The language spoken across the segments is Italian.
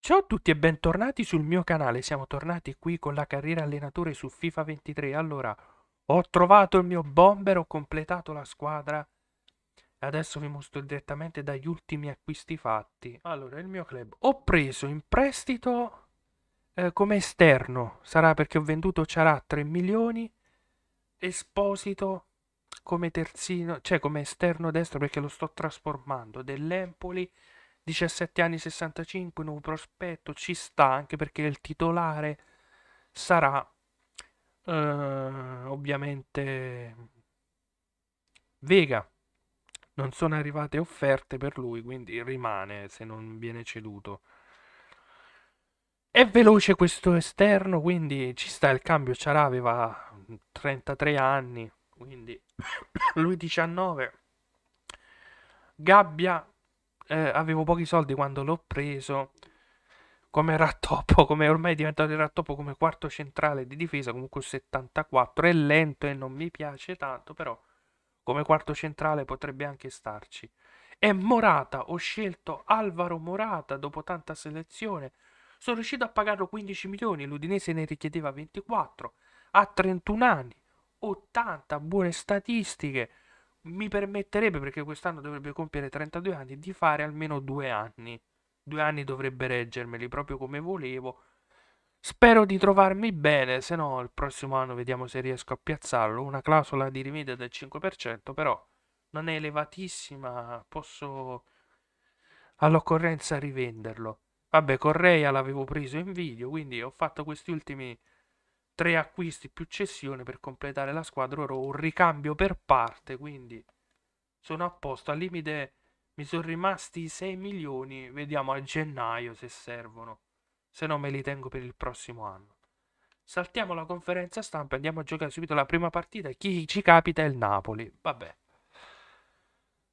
Ciao a tutti e bentornati sul mio canale, siamo tornati qui con la carriera allenatore su FIFA 23 Allora, ho trovato il mio bomber, ho completato la squadra Adesso vi mostro direttamente dagli ultimi acquisti fatti Allora, il mio club Ho preso in prestito eh, come esterno Sarà perché ho venduto Ciarà 3 milioni Esposito come terzino, cioè come esterno destro perché lo sto trasformando dell'Empoli 17 anni 65 nuovo prospetto ci sta anche perché il titolare sarà eh, ovviamente Vega non sono arrivate offerte per lui quindi rimane se non viene ceduto è veloce questo esterno quindi ci sta il cambio Ciara aveva 33 anni quindi lui 19 Gabbia eh, avevo pochi soldi quando l'ho preso come rattoppo come ormai è diventato il rattoppo come quarto centrale di difesa comunque 74 è lento e non mi piace tanto però come quarto centrale potrebbe anche starci e Morata ho scelto Alvaro Morata dopo tanta selezione sono riuscito a pagarlo 15 milioni l'Udinese ne richiedeva 24 a 31 anni 80 buone statistiche mi permetterebbe, perché quest'anno dovrebbe compiere 32 anni, di fare almeno due anni. Due anni dovrebbe reggermeli proprio come volevo. Spero di trovarmi bene, se no il prossimo anno vediamo se riesco a piazzarlo. Una clausola di rimedio del 5%, però non è elevatissima, posso all'occorrenza rivenderlo. Vabbè, Correa l'avevo preso in video, quindi ho fatto questi ultimi tre acquisti più cessione per completare la squadra. Ora ho un ricambio per parte, quindi sono a posto. Al limite mi sono rimasti 6 milioni, vediamo a gennaio se servono, se no me li tengo per il prossimo anno. Saltiamo la conferenza stampa, e andiamo a giocare subito la prima partita, chi ci capita è il Napoli, vabbè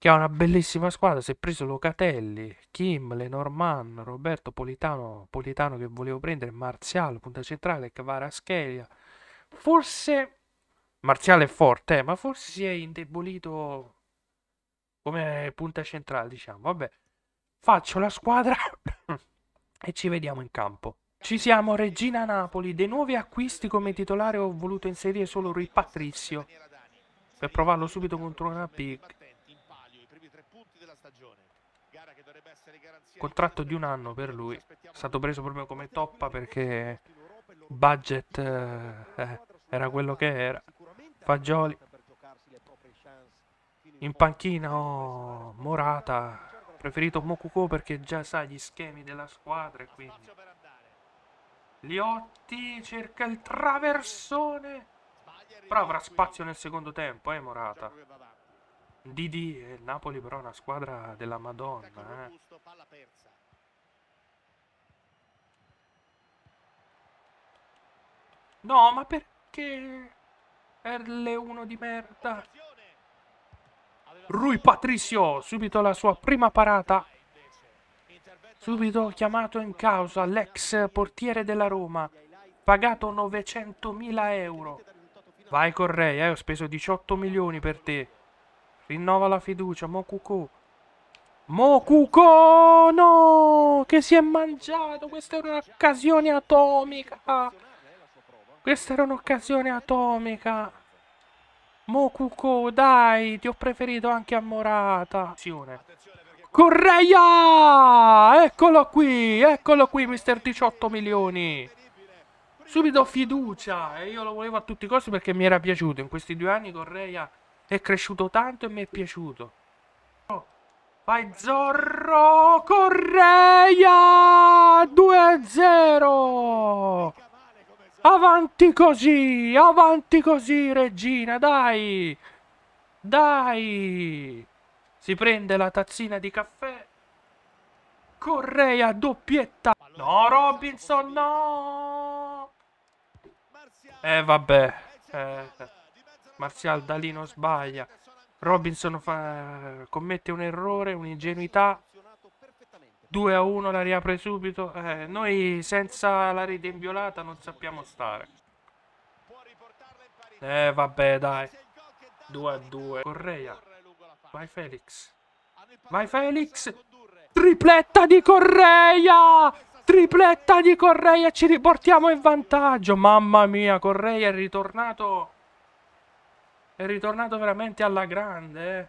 che ha una bellissima squadra, si è preso Locatelli, Kim, Lenormand, Roberto Politano, Politano che volevo prendere, Marziale, punta centrale, Cavaraschelia. Forse Marziale è forte, eh, ma forse si è indebolito come punta centrale, diciamo. Vabbè, faccio la squadra e ci vediamo in campo. Ci siamo, Regina Napoli. Dei nuovi acquisti come titolare ho voluto inserire solo Rui Patrizio per provarlo subito contro una big. Contratto di un anno per lui, è stato preso proprio come toppa perché budget eh, eh era quello che era. Fagioli in panchina oh, Morata, preferito Mokuko perché già sa gli schemi della squadra e quindi Liotti cerca il traversone. Però avrà spazio nel secondo tempo, eh Morata. Didi, e eh, il Napoli però è una squadra della Madonna. Eh. No, ma perché? L1 di merda. Rui Patricio, subito la sua prima parata. Ah, subito chiamato in causa l'ex portiere della Roma, pagato 900.000 euro. Vai Correa, eh, ho speso 18 milioni per te. Rinnova la fiducia, Mokuko. Mokuko, no! Che si è mangiato! Questa era un'occasione atomica! Questa era un'occasione atomica! Mokuko, dai! Ti ho preferito anche a Morata! Correia! Eccolo qui! Eccolo qui, mister 18 milioni! Subito fiducia! E io lo volevo a tutti i costi perché mi era piaciuto. In questi due anni Correia è cresciuto tanto e mi è piaciuto. Vai Zorro Correia 2-0 Avanti così, avanti così Regina, dai Dai Si prende la tazzina di caffè Correia doppietta No Robinson no E eh, vabbè eh. eh. Marzial da lì non sbaglia. Robinson fa, commette un errore, un'ingenuità. 2 a 1 la riapre subito. Eh, noi senza la rete inviolata non sappiamo stare. Eh vabbè dai. 2 a 2. Correa. Vai Felix. Vai Felix. Tripletta di Correa! Tripletta di Correa, ci riportiamo in vantaggio. Mamma mia, Correa è ritornato è ritornato veramente alla grande, eh.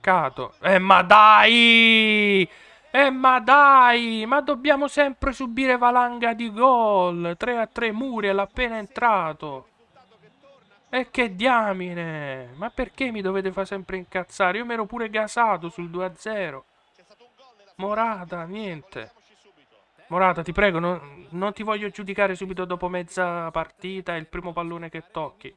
Cato. Eh, ma dai! Eh, ma dai! Ma dobbiamo sempre subire valanga di gol. 3 a 3 Muriel appena entrato. E che diamine! Ma perché mi dovete fare sempre incazzare? Io mi ero pure gasato sul 2-0. a Morata, niente. Morata, ti prego, non, non, ti voglio giudicare subito dopo mezza partita il primo pallone che tocchi.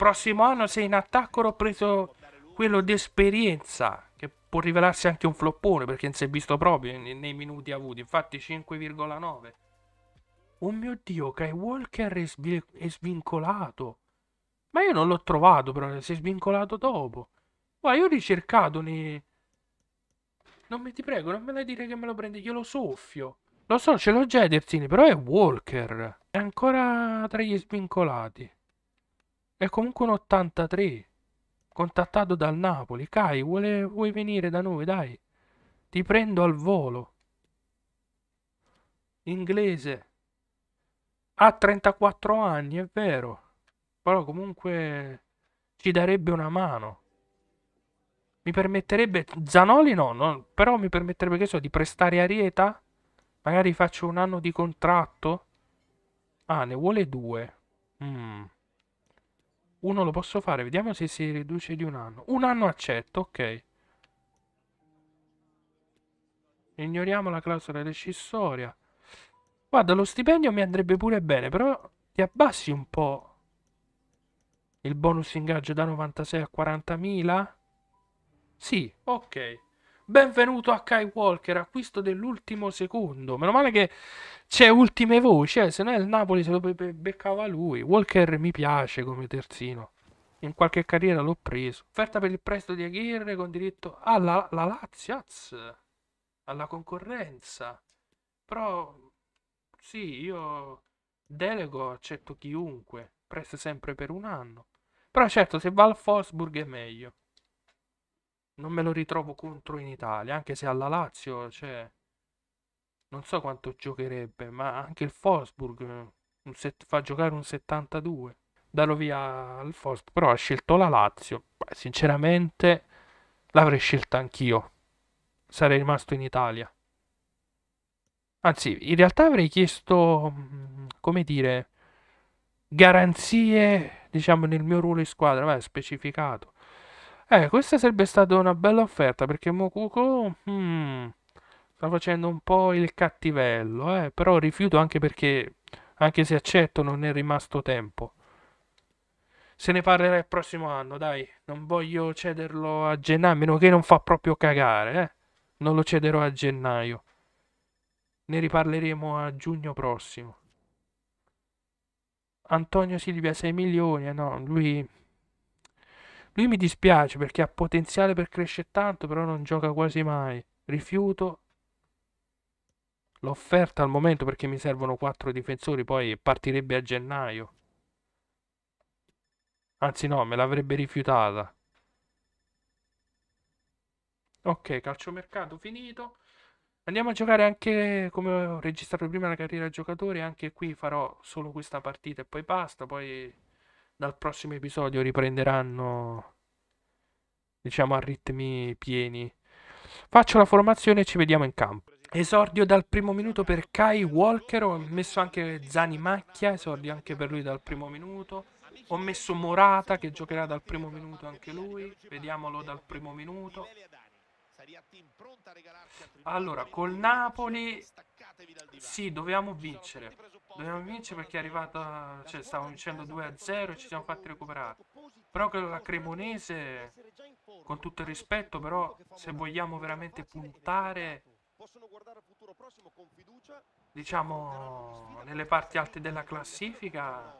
prossimo anno se in attacco ho preso quello di esperienza che può rivelarsi anche un floppone perché non si è visto proprio nei minuti avuti infatti 5,9 oh mio dio Kai Walker è, svi è svincolato ma io non l'ho trovato però si è svincolato dopo ma io ho ricercato nei... non mi ti prego non me la dire che me lo prende lo soffio lo so ce l'ho già Edersini però è Walker è ancora tra gli svincolati è comunque un 83. Contattato dal Napoli. Kai, vuole, vuoi venire da noi? Dai. Ti prendo al volo. Inglese. Ha 34 anni, è vero. Però comunque ci darebbe una mano. Mi permetterebbe... Zanoli no, no però mi permetterebbe, che so, di prestare a Rieta Magari faccio un anno di contratto? Ah, ne vuole due. Mmm. Uno lo posso fare, vediamo se si riduce di un anno. Un anno accetto, ok. Ignoriamo la clausola decisoria Guarda, lo stipendio mi andrebbe pure bene, però ti abbassi un po' il bonus ingaggio da 96 a 40.000? Sì, ok. Benvenuto a Kai Walker, acquisto dell'ultimo secondo. Meno male che c'è ultime voci, eh, se no il Napoli se lo be be beccava lui. Walker mi piace come terzino. In qualche carriera l'ho preso. Offerta per il prestito di Aguirre con diritto alla la Laziaz, alla concorrenza. Però sì, io delego, accetto chiunque. Presto sempre per un anno. Però certo, se va al Wolfsburg è meglio non me lo ritrovo contro in Italia, anche se alla Lazio, cioè, non so quanto giocherebbe, ma anche il Forsburg set, fa giocare un 72, dalo via al Forsburg, però ha scelto la Lazio, Beh, sinceramente l'avrei scelta anch'io, sarei rimasto in Italia. Anzi, in realtà avrei chiesto, mm, come dire, garanzie, diciamo, nel mio ruolo in squadra, Beh, specificato eh, questa sarebbe stata una bella offerta perché Mokuko hmm, sta facendo un po' il cattivello, eh, però rifiuto anche perché, anche se accetto, non è rimasto tempo. Se ne parlerà il prossimo anno, dai, non voglio cederlo a gennaio, a meno che non fa proprio cagare, eh. Non lo cederò a gennaio. Ne riparleremo a giugno prossimo. Antonio Silvia 6 milioni, eh, no, lui lui mi dispiace perché ha potenziale per crescere tanto, però non gioca quasi mai. Rifiuto l'offerta al momento perché mi servono quattro difensori, poi partirebbe a gennaio. Anzi no, me l'avrebbe rifiutata. Ok, calciomercato finito. Andiamo a giocare anche, come ho registrato prima, la carriera giocatore. Anche qui farò solo questa partita e poi basta. Poi dal prossimo episodio riprenderanno, diciamo, a ritmi pieni. Faccio la formazione e ci vediamo in campo. Esordio dal primo minuto per Kai Walker, ho messo anche Zani Macchia, esordio anche per lui dal primo minuto. Ho messo Morata che giocherà dal primo minuto anche lui, vediamolo dal primo minuto. Allora, col Napoli sì, dobbiamo vincere. Dobbiamo vincere perché è arrivata... Cioè, stavamo vincendo 2-0 e ci siamo fatti recuperare. Però la Cremonese, con tutto il rispetto, però se vogliamo veramente puntare diciamo nelle parti alte della classifica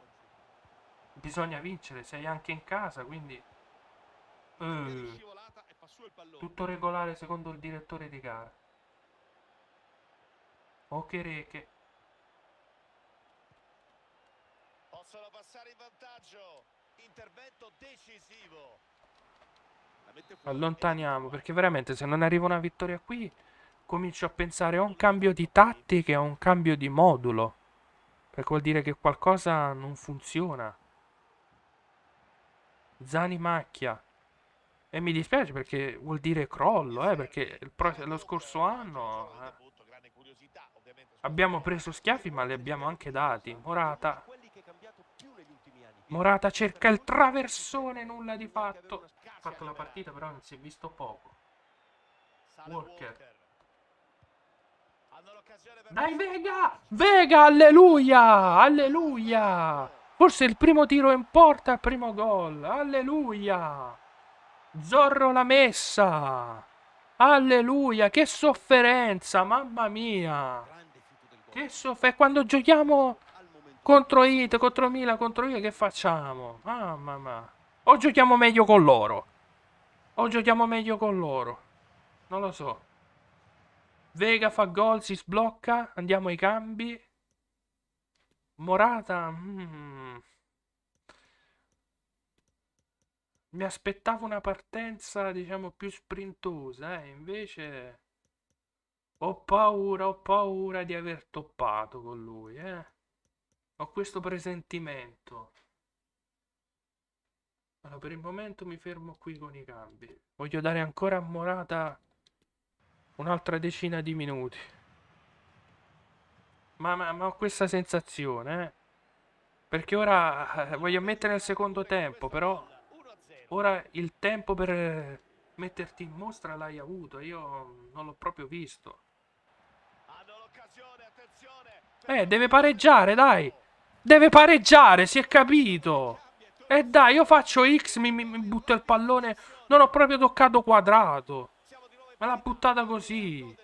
bisogna vincere sei anche in casa quindi eh, tutto regolare secondo il direttore di gara Poche reche. Possono passare in vantaggio. Intervento decisivo. Allontaniamo perché veramente se non arriva una vittoria qui comincio a pensare a un cambio di tattica, a un cambio di modulo. Perché vuol dire che qualcosa non funziona. Zani macchia. E mi dispiace perché vuol dire crollo, eh, perché pro, lo scorso anno eh, Abbiamo preso schiaffi ma li abbiamo anche dati. Morata. Morata cerca il traversone, nulla di fatto. Ha fatto la partita però non si è visto poco. Walker. Dai Vega! Vega, alleluia! Alleluia! Forse il primo tiro in porta, il primo gol. Alleluia! Zorro la messa! Alleluia, che sofferenza, mamma mia! Adesso è quando giochiamo contro It, contro Mila, contro io, che facciamo? Ah, mamma mia. O giochiamo meglio con loro. O giochiamo meglio con loro. Non lo so. Vega fa gol, si sblocca. Andiamo ai cambi. Morata. Mm. Mi aspettavo una partenza, diciamo, più sprintosa. Eh. Invece... Ho paura, ho paura di aver toppato con lui, eh. Ho questo presentimento. Allora, per il momento mi fermo qui con i cambi. Voglio dare ancora a Morata un'altra decina di minuti. Ma, ma, ma ho questa sensazione, eh. Perché ora eh, voglio mettere il secondo tempo, però... Ora il tempo per metterti in mostra l'hai avuto, io non l'ho proprio visto. Eh, deve pareggiare, dai. Deve pareggiare, si è capito. E eh dai, io faccio X, mi, mi, mi butto il pallone. Non ho proprio toccato quadrato. Me l'ha buttata così.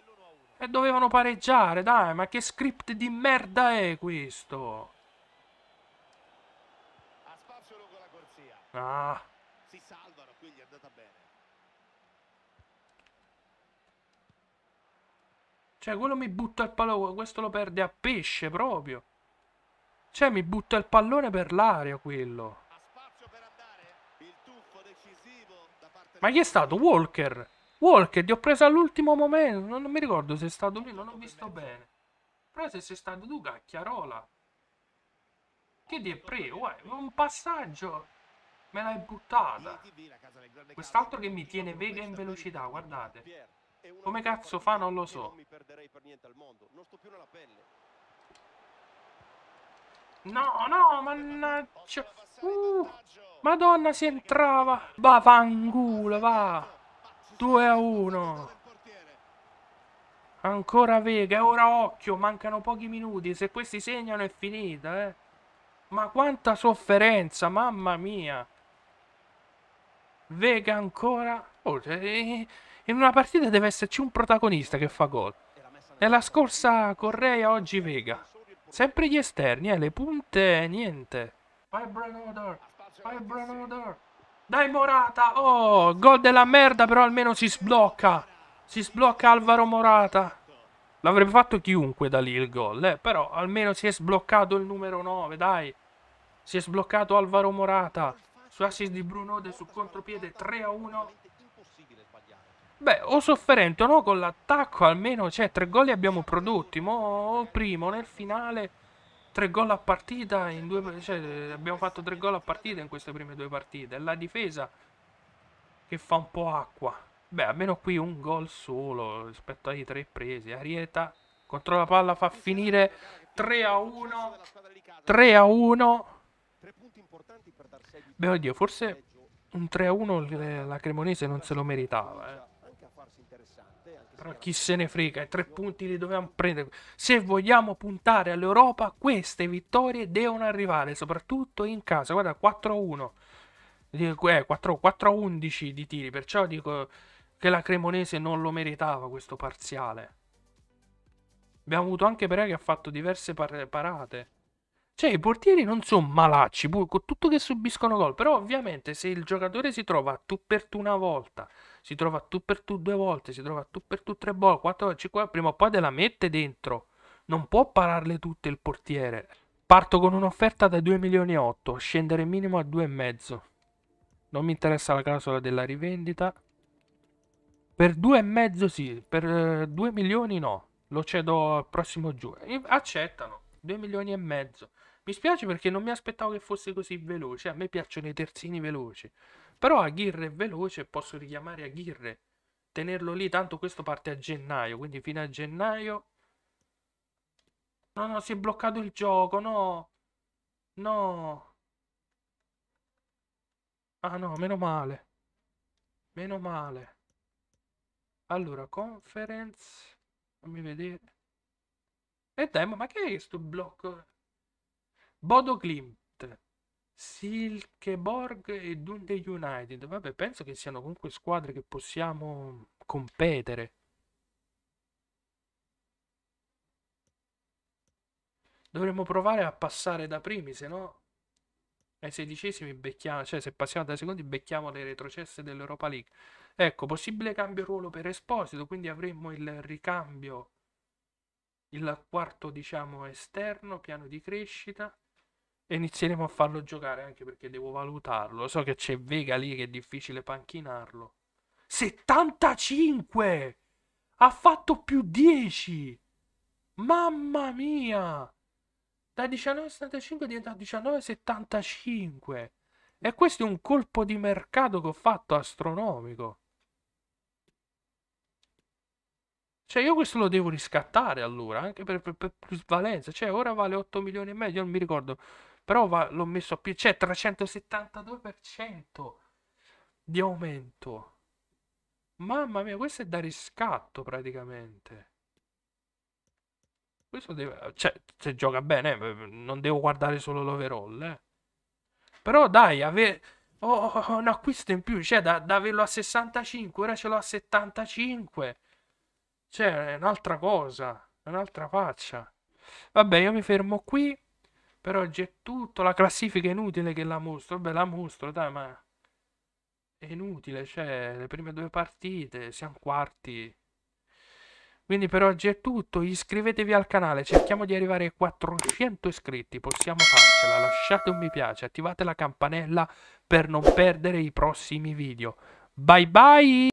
E dovevano pareggiare, dai, ma che script di merda è questo? Ah. Cioè, quello mi butta il pallone, questo lo perde a pesce proprio. Cioè, mi butta il pallone per l'aria quello. Ma chi è stato? Walker? Walker, ti ho preso all'ultimo momento. Non, non, mi ricordo se è stato lui, non ho visto bene. Però se sei stato tu, cacchiarola. Che ti è preso? Un passaggio. Me l'hai buttata. Quest'altro che mi tiene Vega in velocità, guardate. Come cazzo fa non lo so. No, no, mannaggia. Uh, madonna, si entrava. Va, fangulo, va. 2 a 1. Ancora Vega, ora occhio, mancano pochi minuti, se questi segnano è finita, eh. Ma quanta sofferenza, mamma mia. Vega ancora... Oh, eh, in una partita deve esserci un protagonista che fa gol. Nella scorsa Correa, oggi Vega. Sempre gli esterni, eh, le punte, niente. Vai Branoder, vai Branoder. Dai Morata, oh, gol della merda, però almeno si sblocca. Si sblocca Alvaro Morata. L'avrebbe fatto chiunque da lì il gol, eh, però almeno si è sbloccato il numero 9, dai. Si è sbloccato Alvaro Morata. Su assist di Bruno De su contropiede 3 a 1 Beh, o sofferente o no, con l'attacco almeno, cioè, tre gol li abbiamo prodotti. Mo, primo, nel finale, tre gol a partita, in due, cioè, abbiamo fatto tre gol a partita in queste prime due partite. La difesa che fa un po' acqua. Beh, almeno qui un gol solo rispetto ai tre presi. Arieta contro la palla fa finire 3 a 1. 3 a 1. Beh, oddio, forse un 3 a 1 eh, la Cremonese non se lo meritava, eh. Però chi se ne frega, i tre punti li dobbiamo prendere. Se vogliamo puntare all'Europa, queste vittorie devono arrivare, soprattutto in casa. Guarda, 4-1, eh, 4-11 di tiri, perciò dico che la Cremonese non lo meritava questo parziale. Abbiamo avuto anche Perea che ha fatto diverse par- parate. Cioè, i portieri non sono malacci, pur con tutto che subiscono gol, però ovviamente se il giocatore si trova tu per tu una volta, si trova tu per tu due volte, si trova tu per tu tre volte, quattro, cinque, prima o poi te la mette dentro. Non può pararle tutte il portiere. Parto con un'offerta da 2 milioni e 8, scendere minimo a 2,5. Non mi interessa la clausola della rivendita. Per 2,5 sì, per 2 eh, milioni no. Lo cedo al prossimo giù. Accettano. 2 milioni e mezzo. Mi spiace perché non mi aspettavo che fosse così veloce. A me piacciono i terzini veloci. Però Aguirre è veloce posso richiamare Aguirre. Tenerlo lì, tanto questo parte a gennaio. Quindi fino a gennaio... No, no, si è bloccato il gioco, no. No. Ah no, meno male. Meno male. Allora, conference. Fammi vedere. E eh, dai, ma che è questo blocco? Bodo Glimt, Silkeborg e Dundee United. Vabbè, penso che siano comunque squadre che possiamo competere. Dovremmo provare a passare da primi, se no ai sedicesimi becchiamo, cioè se passiamo dai secondi becchiamo le retrocesse dell'Europa League. Ecco, possibile cambio ruolo per Esposito, quindi avremmo il ricambio, il quarto diciamo esterno, piano di crescita inizieremo a farlo giocare anche perché devo valutarlo. So che c'è Vega lì che è difficile panchinarlo. 75! Ha fatto più 10! Mamma mia! Da 19,75 diventa 19,75. E questo è un colpo di mercato che ho fatto astronomico. Cioè, io questo lo devo riscattare allora, anche per, per, per plusvalenza. Cioè, ora vale 8 milioni e mezzo, non mi ricordo. Però l'ho messo a più, c'è cioè 372% di aumento. Mamma mia, questo è da riscatto praticamente. Questo deve, cioè, se gioca bene, eh, non devo guardare solo l'overall. Eh. Però dai, ave... oh, oh, un acquisto in più, cioè da, da averlo a 65, ora ce l'ho a 75. Cioè, è un'altra cosa, è un'altra faccia. Vabbè, io mi fermo qui. Per oggi è tutto. La classifica è inutile che la mostro. Beh, la mostro, dai, ma è inutile. Cioè, le prime due partite, siamo quarti. Quindi per oggi è tutto, iscrivetevi al canale, cerchiamo di arrivare ai 400 iscritti, possiamo farcela, lasciate un mi piace, attivate la campanella per non perdere i prossimi video. Bye bye!